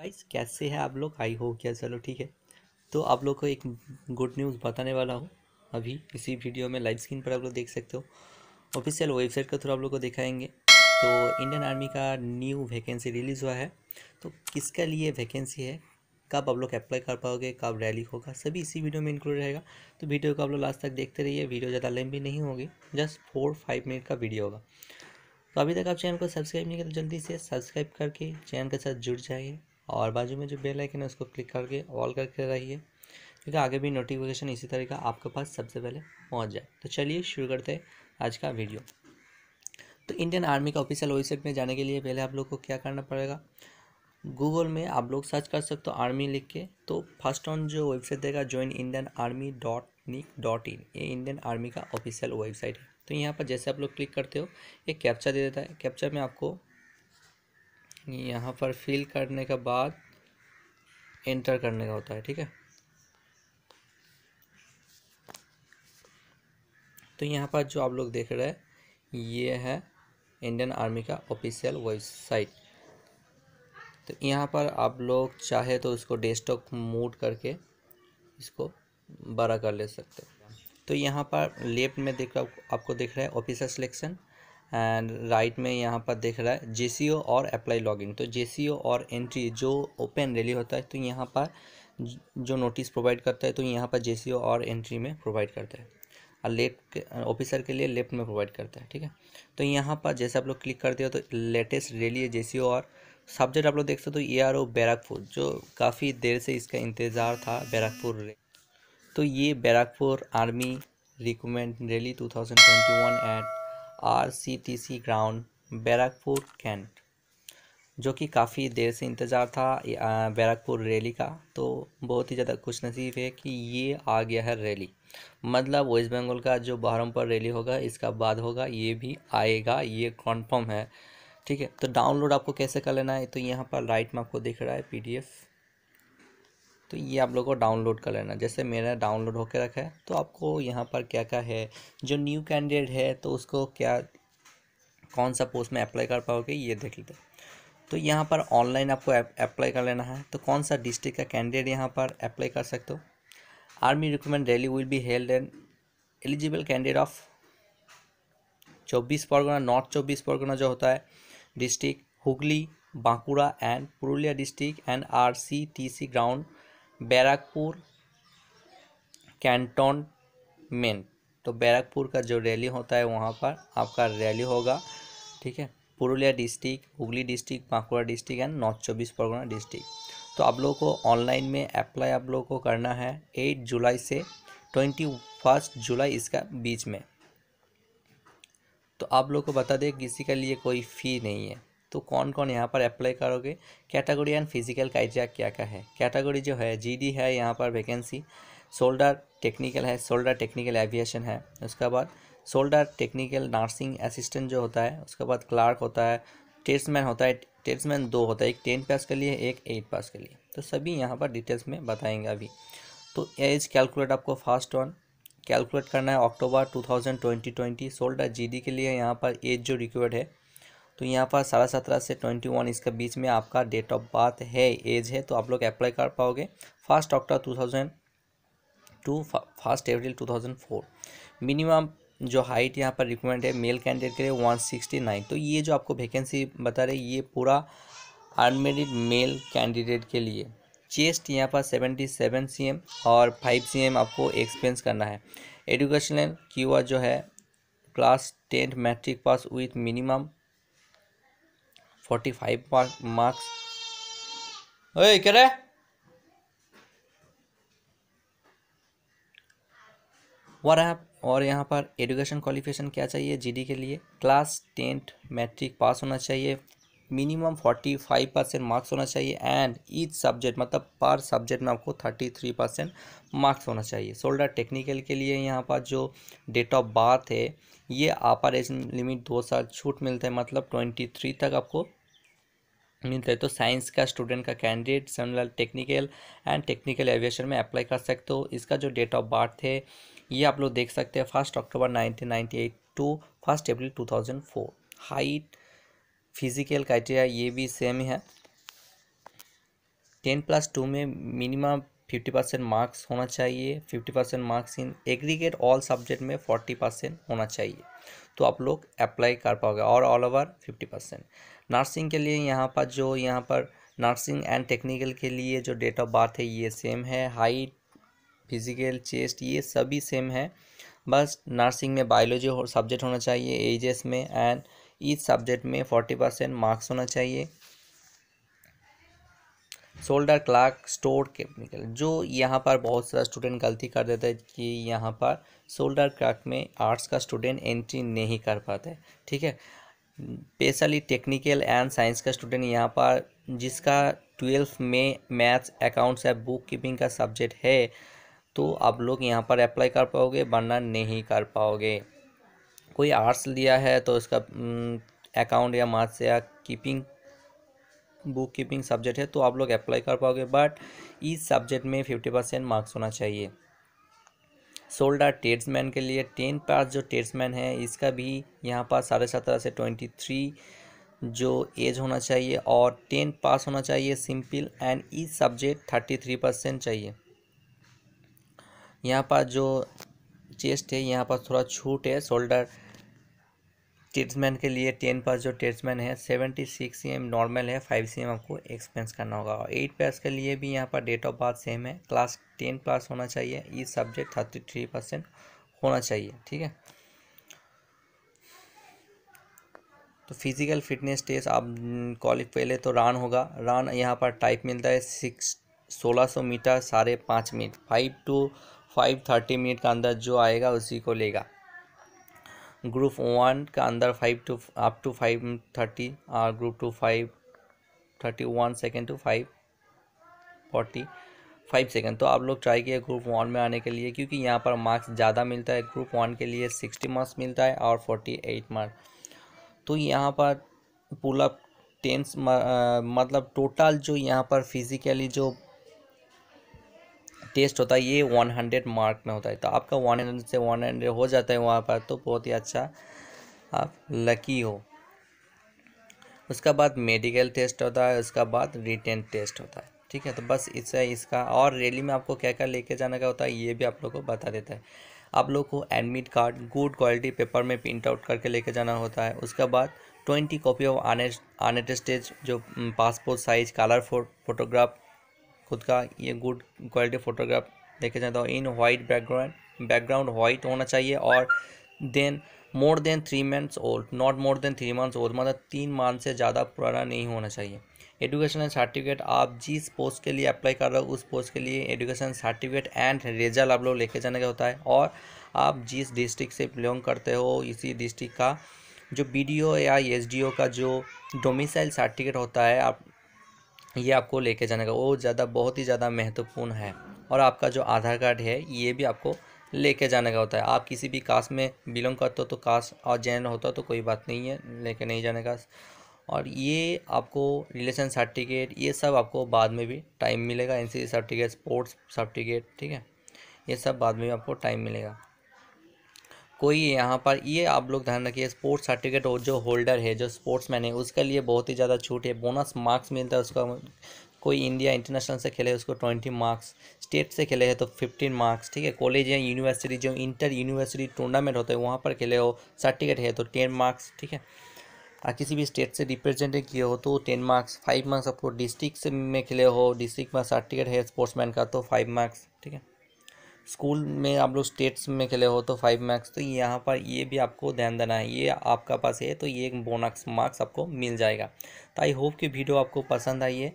guys कैसे हैं आप लोग आई हो क्या चलो ठीक है तो आप लोग को एक गुड न्यूज़ बताने वाला हूँ अभी इसी वीडियो में लाइव स्क्रीन पर आप लोग देख सकते हो ऑफिशियल वेबसाइट के थ्रू आप लोग को दिखाएंगे तो इंडियन आर्मी का न्यू वैकेंसी रिलीज़ हुआ है तो किसके लिए वैकेंसी है कब आप लोग अप्लाई कर पाओगे कब रैली होगा सभी इसी वीडियो में इंक्लूड रहेगा तो वीडियो को आप लोग लास्ट तक देखते रहिए वीडियो ज़्यादा लंबी नहीं होगी जस्ट फोर फाइव मिनट का वीडियो होगा तो अभी तक आप चैनल को सब्सक्राइब नहीं करें तो जल्दी से सब्सक्राइब करके चैनल के साथ जुड़ जाइए और बाजू में जो बेल आइकन है उसको क्लिक करके ऑल करके रहिए क्योंकि आगे भी नोटिफिकेशन इसी तरह का आपके पास सबसे पहले पहुँच जाए तो चलिए शुरू करते हैं आज का वीडियो तो इंडियन आर्मी का ऑफिशियल वेबसाइट में जाने के लिए पहले आप लोग को क्या करना पड़ेगा गूगल में आप लोग सर्च कर सकते हो आर्मी लिख के तो फर्स्ट ऑन जो वेबसाइट देगा join Indian army dot nic dot in ये इंडियन आर्मी का ऑफिशियल वेबसाइट है तो यहाँ पर जैसे आप लोग क्लिक करते हो ये कैप्चा दे देता है कैप्चा में आपको यहाँ पर फिल करने के बाद एंटर करने का होता है ठीक है तो यहाँ पर जो आप लोग देख रहे हैं ये है इंडियन आर्मी का ऑफिशियल वेबसाइट तो यहाँ पर आप लोग चाहे तो इसको डेस्कटॉप मूड करके इसको बड़ा कर ले सकते हो तो यहाँ पर लेफ्ट में देख आपको देख रहा है ऑफिसर सिलेक्शन एंड राइट में यहाँ पर देख रहा है जे और अप्लाई लॉगिन तो जे और एंट्री जो ओपन रेली होता है तो यहाँ पर जो नोटिस प्रोवाइड करता है तो यहाँ पर जे और एंट्री में प्रोवाइड करता है और लेफ्ट ऑफिसर के लिए लेफ्ट में प्रोवाइड करता है ठीक है तो यहाँ पर जैसे आप लोग क्लिक करते हो तो लेटेस्ट रेली है जे और सब्जेक्ट आप लोग देख सकते हो ए आर ओ बैरकपुर जो काफ़ी देर से इसका इंतज़ार था बैरकपुर तो ये Barrackpore army recommend rally two eight R C T C ground Barrackpore cantt जो कि काफ़ी देर से इंतज़ार था बैरकपुर रैली का तो बहुत ही ज़्यादा खुश नसीब है कि ये आ गया है रैली मतलब वेस्ट बंगाल का जो बहरमपुर रैली होगा इसका बाद होगा ये भी आएगा ये कॉन्फर्म है ठीक है तो डाउनलोड आपको कैसे कर लेना है तो यहाँ पर राइट में आपको दिख रहा है पीडीएफ तो ये आप लोगों को डाउनलोड कर लेना जैसे मेरा डाउनलोड होकर रखा है तो आपको यहाँ पर क्या क्या है जो न्यू कैंडिडेट है तो उसको क्या कौन सा पोस्ट में अप्लाई कर पाओगे ये देख लेते तो यहाँ पर ऑनलाइन आपको अप्लाई कर लेना है तो कौन सा डिस्ट्रिक्ट का कैंडिडेट यहाँ पर अप्लाई कर सकते हो army recruitment rally will be held and eligible candidate of चौबीस परगना नॉर्थ चौबीस परगना जो होता है district Hooghly Bankura and Purulia district and R C T C ground Barrackpore cantonment तो बैरकपुर का जो रैली होता है वहाँ पर आपका रैली होगा ठीक है Purulia district Hooghly district Bankura district and north चौबीस परगना डिस्ट्रिक्ट तो आप लोगों को ऑनलाइन में अप्लाई आप लोगों को करना है एट जुलाई से ट्वेंटी फर्स्ट जुलाई इसका बीच में तो आप लोग को बता दें किसी के लिए कोई फ़ी नहीं है तो कौन कौन यहाँ पर अप्लाई करोगे कैटेगरी एंड फिजिकल क्राइटेरिया क्या क्या है कैटेगरी जो है जीडी है यहाँ पर वैकेंसी सोल्डर टेक्निकल है सोल्डर टेक्निकल एविएशन है उसके बाद सोल्डर टेक्निकल नर्सिंग असिस्टेंट जो होता है उसके बाद क्लार्क होता है टेस्टमैन होता है टेस्टमैन दो होता है एक टेन पास के लिए एक एट पास के लिए तो सभी यहाँ पर डिटेल्स में बताएंगे अभी तो एज कैलकुलेट आपको फर्स्ट ऑन कैलकुलेट करना है अक्टूबर 2020 ट्वेंटी सोल्डर जीडी के लिए यहाँ पर एज जो रिक्वायर्ड है तो यहाँ पर साढ़े सत्रह से ट्वेंटी वन इसके बीच में आपका डेट ऑफ बर्थ है एज है तो आप लोग अप्लाई कर पाओगे first October two thousand to first April two thousand four minimum जो हाइट यहाँ पर रिक्वायरमेंट है मेल कैंडिडेट के लिए वन सिक्सटी नाइन तो ये जो आपको वैकेंसी बता रहे ये पूरा अनमेरिड मेल कैंडिडेट के लिए चेस्ट यहाँ पर सेवेंटी सेवन सी एम और फाइव सी एम आपको एक्सपेंस करना है एडुकेशनल की जो है class tenth matric pass with minimum forty five marks ओए क्या और आप और यहाँ पर एजुकेशन क्वालिफिकेशन क्या चाहिए जीडी के लिए क्लास टेंथ मैट्रिक पास होना चाहिए minimum forty five percent marks होना चाहिए एंड ईच सब्जेक्ट मतलब पर सब्जेक्ट में आपको थर्टी थ्री परसेंट मार्क्स होना चाहिए सोल्डर टेक्निकल के लिए यहाँ पर जो डेट ऑफ बर्थ है ये अपर एज लिमिट दो साल छूट मिलता है मतलब ट्वेंटी थ्री तक आपको मिलता है तो साइंस का स्टूडेंट का कैंडिडेट सनलाल टेक्निकल एंड टेक्निकल एविएशन में अप्लाई कर सकते हो इसका जो डेट ऑफ बर्थ है ये आप लोग देख सकते हैं first October nineteen ninety eight to first April two thousand four height physical criteria ये भी सेम है टेन प्लस टू में मिनिमम फिफ्टी परसेंट मार्क्स होना चाहिए fifty percent marks in aggregate all subject में फोर्टी परसेंट होना चाहिए तो आप लोग अप्लाई कर पाओगे और all over fifty percent nursing के लिए यहाँ पर जो यहाँ पर नर्सिंग एंड टेक्निकल के लिए जो डेट ऑफ बर्थ है ये सेम है हाइट फिजिकल चेस्ट ये सभी सेम है बस नर्सिंग में बायोलॉजी हो सब्जेक्ट होना चाहिए एजेस में एंड ईच सब्जेक्ट में फोर्टी परसेंट मार्क्स होना चाहिए शोल्डर क्लार्क स्टोर केमिकल जो यहाँ पर बहुत सारा स्टूडेंट गलती कर देता है कि यहाँ पर शोल्डर क्लार्क में आर्ट्स का स्टूडेंट एंट्री नहीं कर पाता ठीक है स्पेशली टेक्निकल एंड साइंस का स्टूडेंट यहाँ पर जिसका ट्वेल्थ में मैथ्स अकाउंट्स या बुक कीपिंग का सब्जेक्ट है तो आप लोग यहाँ पर अप्लाई कर पाओगे वरना नहीं कर पाओगे कोई आर्ट्स लिया है तो उसका अकाउंट हम्म, या मैथ्स या कीपिंग बुक कीपिंग सब्जेक्ट है तो आप लोग अप्लाई कर पाओगे बट इस सब्जेक्ट में फिफ्टी परसेंट मार्क्स होना चाहिए शोल्डर टेट्समैन के लिए टेन पास जो टेड्समैन है इसका भी यहाँ पास साढ़े सत्रह से ट्वेंटी थ्री जो एज होना चाहिए और टेन पास होना चाहिए simple and each subject thirty three percent चाहिए यहाँ पर जो चेस्ट है यहाँ पर थोड़ा छूट है शोल्डर ट्रेड्समैन के लिए टेन पास जो ट्रेड्समैन है seventy six C M normal है फाइव सी एम आपको एक्सपेंस करना होगा और एट पास के लिए भी यहाँ पर डेट ऑफ बर्थ सेम है क्लास टेन पास होना चाहिए each subject thirty three percent होना चाहिए ठीक है तो फिजिकल फिटनेस टेस्ट आप कॉलेज पहले तो रान होगा रान यहाँ पर टाइप मिलता है सिक्स सोलह सौ मीटर साढ़े पाँच minute five to five thirty minute का अंदर जो आएगा उसी को लेगा ग्रुप वन का अंदर five to up to five thirty और group two five thirty one second to five forty five second तो आप लोग ट्राई किए ग्रुप वन में आने के लिए क्योंकि यहाँ पर मार्क्स ज़्यादा मिलता है ग्रुप वन के लिए सिक्सटी मार्क्स मिलता है और फोर्टी एट मार्क्स तो यहाँ पर पुलअप टेंस मतलब टोटल जो यहाँ पर फिज़िकली जो टेस्ट होता है ये वन हंड्रेड मार्क में होता है तो आपका वन हंड्रेड से वन हंड्रेड हो जाता है वहाँ पर तो बहुत ही अच्छा आप लकी हो उसका बाद मेडिकल टेस्ट होता है उसका बाद रिटेन टेस्ट होता है ठीक है तो बस इससे इसका और रैली में आपको क्या क्या लेके जाने का होता है ये भी आप लोग को बता देता है आप लोग को admit card good quality paper में प्रिंट आउट करके लेके जाना होता है उसके बाद ट्वेंटी कॉपी ऑफ आने आनेटेस्टेज जो पासपोर्ट साइज कलर फो, फोटोग्राफ खुद का ये गुड क्वालिटी फ़ोटोग्राफ देखे जाता हूँ in white background background white होना चाहिए और then more than three months old not more than three months old मतलब तीन मंथ से ज़्यादा पुराना नहीं होना चाहिए एजुकेशन सर्टिफिकेट आप जिस पोस्ट के लिए अप्लाई कर रहे हो उस पोस्ट के लिए एजुकेशन सर्टिफिकेट एंड रिजल्ट आप लोग लेके जाने का होता है और आप जिस डिस्ट्रिक्ट से बिलोंग करते हो इसी डिस्ट्रिक्ट का जो बी या एस का जो डोमिसाइल सर्टिफिकेट होता है आप ये आपको लेके जाने का वो ज़्यादा बहुत ही ज़्यादा महत्वपूर्ण है और आपका जो आधार कार्ड है ये भी आपको लेके जाने का होता है आप किसी भी कास्ट में बिलोंग करते हो तो कास्ट और जैन होता हो तो कोई बात नहीं है लेके नहीं जाने का और ये आपको रिलेशन सर्टिफिकेट ये सब आपको बाद में भी टाइम मिलेगा एन सर्टिफिकेट स्पोर्ट्स सर्टिफिकेट ठीक है ये सब बाद में भी आपको टाइम मिलेगा कोई यहाँ पर ये आप लोग ध्यान रखिए स्पोर्ट्स सर्टिफिकेट और जो होल्डर है जो स्पोर्ट्स मैन है उसके लिए बहुत ही ज़्यादा छूट है बोनस मार्क्स मिलता है उसका कोई इंडिया इंटरनेशनल से खेले उसको ट्वेंटी मार्क्स स्टेट से खेले हैं तो फिफ्टीन मार्क्स ठीक है कॉलेज या यूनिवर्सिटी जो इंटर यूनिवर्सिटी टूर्नामेंट होता है वहाँ पर खेले हो सर्टिफिकेट है तो टेन मार्क्स ठीक है और किसी भी स्टेट से रिप्रेजेंट किए हो तो टेन मार्क्स फाइव मार्क्स आपको डिस्ट्रिक्ट में खेले हो डिस्ट्रिक्ट में सर्टिफिकेट है स्पोर्ट्समैन का तो फाइव मार्क्स ठीक है स्कूल में आप लोग स्टेट्स में खेले हो तो फाइव मार्क्स तो यहाँ पर ये भी आपको ध्यान देना है ये आपका पास है तो ये एक बोनस मार्क्स आपको मिल जाएगा तो आई होप कि वीडियो आपको पसंद आई है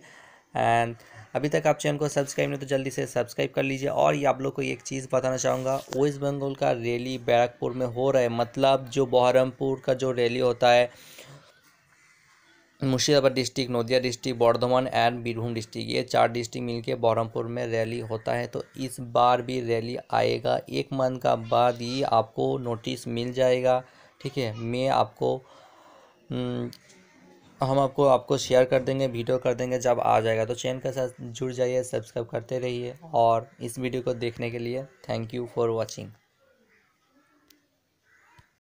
एंड अभी तक आप चैनल को सब्सक्राइब नहीं तो जल्दी से सब्सक्राइब कर लीजिए और ये आप लोग को एक चीज़ बताना चाहूँगा वेस्ट बंगाल का रैली बैरकपुर में हो रहा है मतलब जो बहरमपुर का जो रैली होता है Murshidabad district Nadia district Bardhaman and Birbhum district ये चार डिस्ट्रिक्ट मिलके बहरमपुर में रैली होता है तो इस बार भी रैली आएगा एक मंथ का बाद ही आपको नोटिस मिल जाएगा ठीक है मैं आपको हम्म, हम आपको आपको शेयर कर देंगे वीडियो कर देंगे जब आ जाएगा तो चैनल के साथ जुड़ जाइए सब्सक्राइब करते रहिए और इस वीडियो को देखने के लिए थैंक यू फॉर वॉचिंग